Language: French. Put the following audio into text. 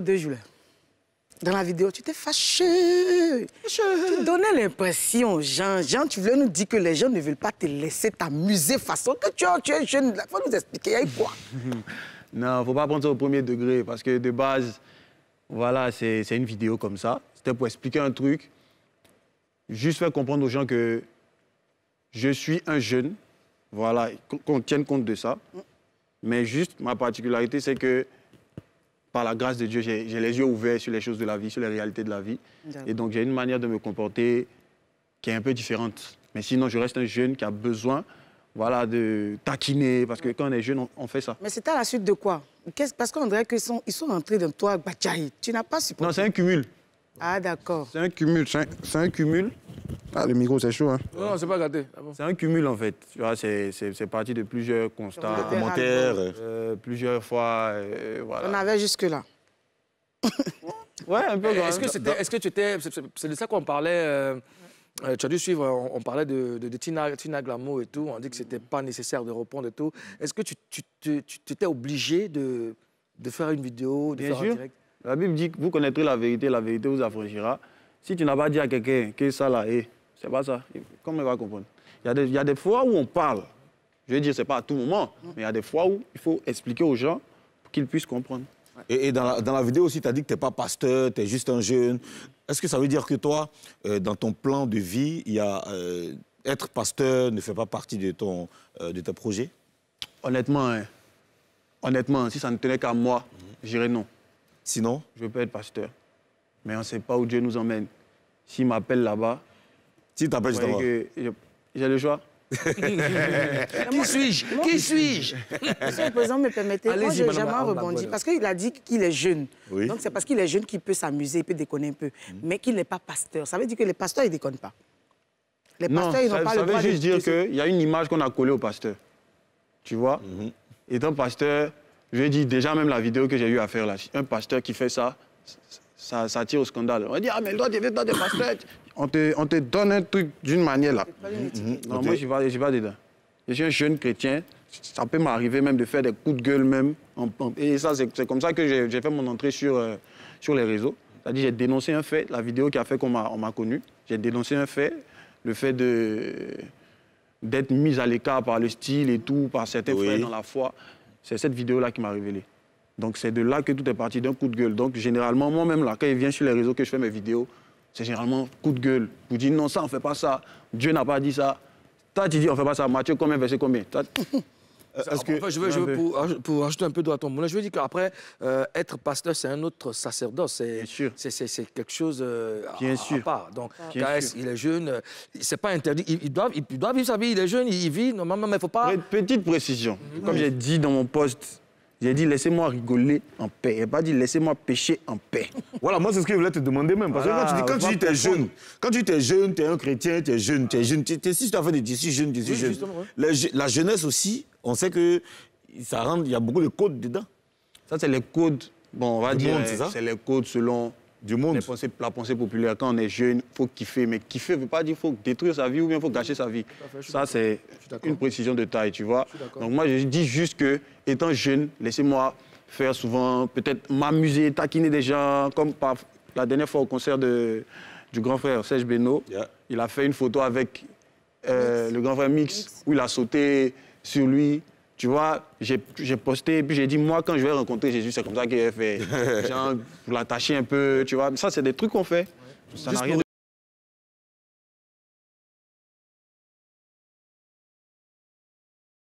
deux jours. Dans la vidéo, tu t'es fâché. Tu donnais l'impression aux gens. Jean, tu voulais nous dire que les gens ne veulent pas te laisser t'amuser façon que tu, tu es jeune. Il faut nous expliquer, il y a quoi Non, faut pas prendre ça au premier degré parce que de base, voilà, c'est une vidéo comme ça. C'était pour expliquer un truc. Juste faire comprendre aux gens que je suis un jeune. Voilà, qu'on tienne compte de ça. Mm. Mais juste, ma particularité, c'est que par la grâce de Dieu, j'ai les yeux ouverts sur les choses de la vie, sur les réalités de la vie. Et donc, j'ai une manière de me comporter qui est un peu différente. Mais sinon, je reste un jeune qui a besoin voilà, de taquiner, parce que quand on est jeune, on, fait ça. Mais c'est à la suite de quoi Parce qu'on dirait qu'ils sont, ils sont entrés dans toi, Tu n'as pas supporté. Non, c'est un cumul. Ah, d'accord. C'est un cumul. C'est un cumul. Ah, le micro, c'est chaud. Hein. Non, c'est pas gâté. Ah c'est un cumul, en fait. Tu vois, c'est parti de plusieurs constats. De commentaires. Euh, plusieurs fois. Euh, voilà. On avait jusque-là. ouais, un peu. Eh, est-ce que, est que, tu étais. C'est de ça qu'on parlait. Euh, tu as dû suivre, on, parlait de, de, Tina, Tina, Glamour et tout, on dit que c'était pas nécessaire de répondre et tout. Est-ce que tu, tu, tu, étais obligé de, de, faire une vidéo, de Bien faire un direct La Bible dit que vous connaîtrez la vérité, la vérité vous affranchira. Si tu n'as pas dit à quelqu'un que ça là est, eh, c'est pas ça. Comment il va comprendre il y, a des, fois où on parle. Je veux dire, c'est pas à tout moment, mais il y a des fois où il faut expliquer aux gens pour qu'ils puissent comprendre. Et, dans, la, vidéo aussi, tu as dit que tu n'es pas pasteur, tu es juste un jeune. Est-ce que ça veut dire que toi, euh, dans ton plan de vie, il y a, euh, être pasteur ne fait pas partie de, ton, euh, de tes projets Honnêtement, hein. honnêtement, si ça ne tenait qu'à moi, mmh. non. Sinon Je veux pas être pasteur. Mais on ne sait pas où Dieu nous emmène. S'il m'appelle là-bas, si t'appelles, je J'ai le choix. qui suis-je Qui suis-je Monsieur le Président, me permettez, moi, j'ai jamais rebondi. Parce qu'il a dit qu'il est jeune. Donc, c'est parce qu'il est jeune qu'il peut s'amuser, il peut déconner un peu. Mm. Mais qu'il n'est pas pasteur. Ça veut dire que les pasteurs, ils ne déconnent pas. Les pasteurs, ils n'ont pas le Ça veut juste dire qu'il y a une image qu'on a collée au pasteur. Tu vois mm-hmm. Et -hmm. pasteur, je dis déjà même la vidéo que j'ai eu à faire là, un pasteur qui fait ça, ça, tire au scandale. On dit, ah, mais toi, tu es pasteur, on te, on donne un truc d'une manière là. Mhm. Non, moi, je vais, je vais dedans. Je suis un jeune chrétien. Ça peut m'arriver même de faire des coups de gueule même. Et ça, c'est comme ça que j'ai fait mon entrée sur, euh, sur les réseaux. C'est-à-dire, j'ai dénoncé un fait, la vidéo qui a fait qu'on m'a connu. J'ai dénoncé un fait, le fait d'être mise à l'écart par le style et tout, par certains frères dans la foi. C'est cette vidéo-là qui m'a révélé. Donc c'est de là que tout est parti d'un coup de gueule. Donc généralement, moi-même, là, quand il vient sur les réseaux, que je fais mes vidéos, c'est généralement coup de gueule. Vous dites non, ça, on ne fait pas ça. Dieu n'a pas dit ça. Toi, tu dis on ne fait pas ça. Matthieu, combien, verset combien que... je veux, pour, ajouter un peu de à ton moulin, je veux dire qu'après, euh, être pasteur, c'est un autre sacerdoce. C'est quelque chose euh, à, part. Donc, Bien il est jeune, euh, c'est pas interdit. Il, doivent doit, il, vivre sa vie, il est jeune, il, vit normalement, mais il faut pas. Petite précision. Mhm. Comme j'ai dit dans mon poste, j'ai dit laissez-moi rigoler en paix. Je pas dit laissez-moi pécher en paix. Voilà, moi, c'est ce que je te demander même. Parce que quand tu dis, quand tu es jeune, quand tu es jeune, tu un chrétien, tu es jeune, tu es jeune, tu si tu as fait des jeune, La jeunesse aussi, on sait que ça rentre, il y a beaucoup de codes dedans. Ça, c'est les codes, bon, on va dire, c'est les codes selon du monde. la pensée populaire. Quand on est jeune, il faut kiffer. Mais kiffer ne veut pas dire qu'il faut détruire sa vie ou bien il faut gâcher sa vie. ça, c'est une précision de taille, tu vois. Donc moi, je dis juste que, étant jeune, laissez-moi faire souvent, peut-être m'amuser, taquiner des gens, comme par, la dernière fois au concert de, du grand frère Serge Beno, il a fait une photo avec euh, le grand frère Mix, où il a sauté sur lui. Tu vois, j'ai posté, puis j'ai dit, moi, quand je vais rencontrer Jésus, c'est comme ça qu'il fait. Genre, pour l'attacher un peu, tu vois. Ça, c'est des trucs qu'on fait. Ouais. Ça